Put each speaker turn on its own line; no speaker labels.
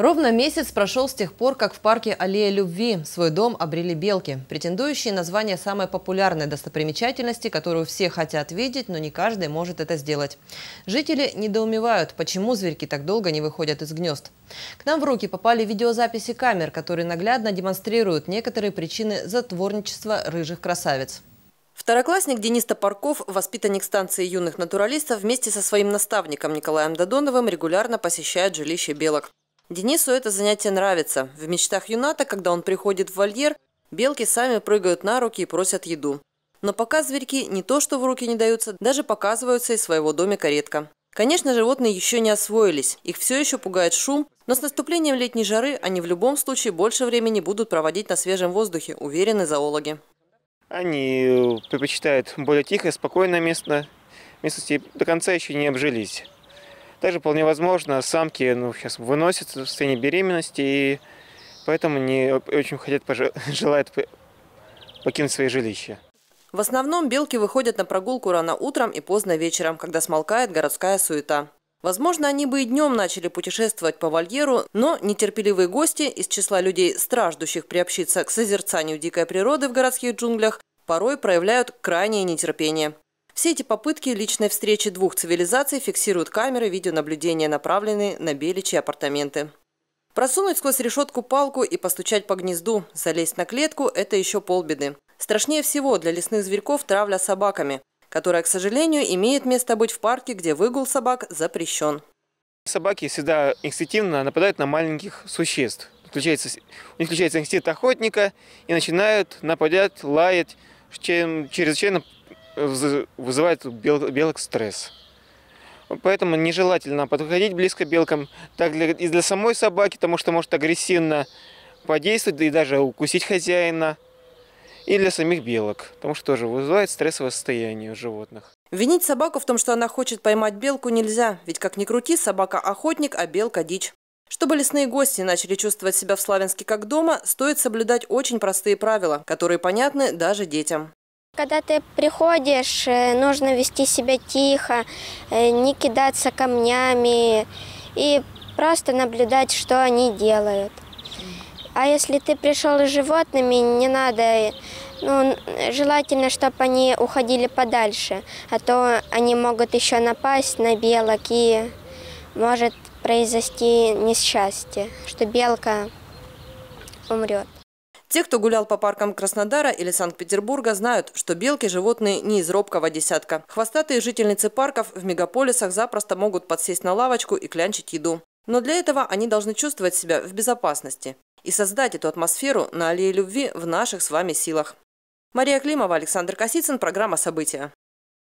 Ровно месяц прошел с тех пор, как в парке «Аллея любви» свой дом обрели белки, претендующие на звание самой популярной достопримечательности, которую все хотят видеть, но не каждый может это сделать. Жители недоумевают, почему зверьки так долго не выходят из гнезд. К нам в руки попали видеозаписи камер, которые наглядно демонстрируют некоторые причины затворничества рыжих красавиц. Второклассник Денис Топорков, воспитанник станции юных натуралистов, вместе со своим наставником Николаем Додоновым регулярно посещает жилище белок. Денису это занятие нравится. В мечтах Юната, когда он приходит в вольер, белки сами прыгают на руки и просят еду. Но пока зверьки не то что в руки не даются, даже показываются из своего домика редко. Конечно, животные еще не освоились, их все еще пугает шум, но с наступлением летней жары они в любом случае больше времени будут проводить на свежем воздухе, уверены зоологи.
Они э, предпочитают более тихое, спокойное место, местности до конца еще не обжились. Также вполне возможно, самки ну, сейчас выносят в состоянии беременности, и поэтому не очень хотят, желают покинуть свои жилища.
В основном белки выходят на прогулку рано утром и поздно вечером, когда смолкает городская суета. Возможно, они бы и днем начали путешествовать по вольеру, но нетерпеливые гости из числа людей, страждущих приобщиться к созерцанию дикой природы в городских джунглях, порой проявляют крайнее нетерпение. Все эти попытки личной встречи двух цивилизаций фиксируют камеры видеонаблюдения, направленные на Беличьи апартаменты. Просунуть сквозь решетку палку и постучать по гнезду, залезть на клетку – это еще полбеды. Страшнее всего для лесных зверьков травля собаками, которая, к сожалению, имеет
место быть в парке, где выгул собак запрещен. Собаки всегда инстинктивно нападают на маленьких существ. Включается, у них включается инстинкт охотника и начинают нападать, лаять, чем, чрезвычайно вызывает у белок стресс. Поэтому нежелательно подходить близко белкам, так для, и для самой собаки, потому что может агрессивно подействовать и даже укусить хозяина, и для самих белок, потому что тоже вызывает стрессовое состояние у животных. Винить собаку
в том, что она хочет поймать белку, нельзя, ведь как ни крути, собака охотник, а белка дичь. Чтобы лесные гости начали чувствовать себя в Славянске как дома, стоит соблюдать очень простые правила, которые понятны даже детям.
Когда ты приходишь, э, нужно вести себя тихо, э, не кидаться камнями и просто наблюдать, что они делают. А если ты пришел с животными, не надо, э, ну, желательно, чтобы они уходили подальше, а то они могут еще напасть на белок и может произойти несчастье, что белка умрет.
Те, кто гулял по паркам Краснодара или Санкт-Петербурга, знают, что белки – животные не из робкого десятка. Хвостатые жительницы парков в мегаполисах запросто могут подсесть на лавочку и клянчить еду. Но для этого они должны чувствовать себя в безопасности и создать эту атмосферу на аллее любви в наших с вами силах. Мария Климова, Александр Косицын, программа «События».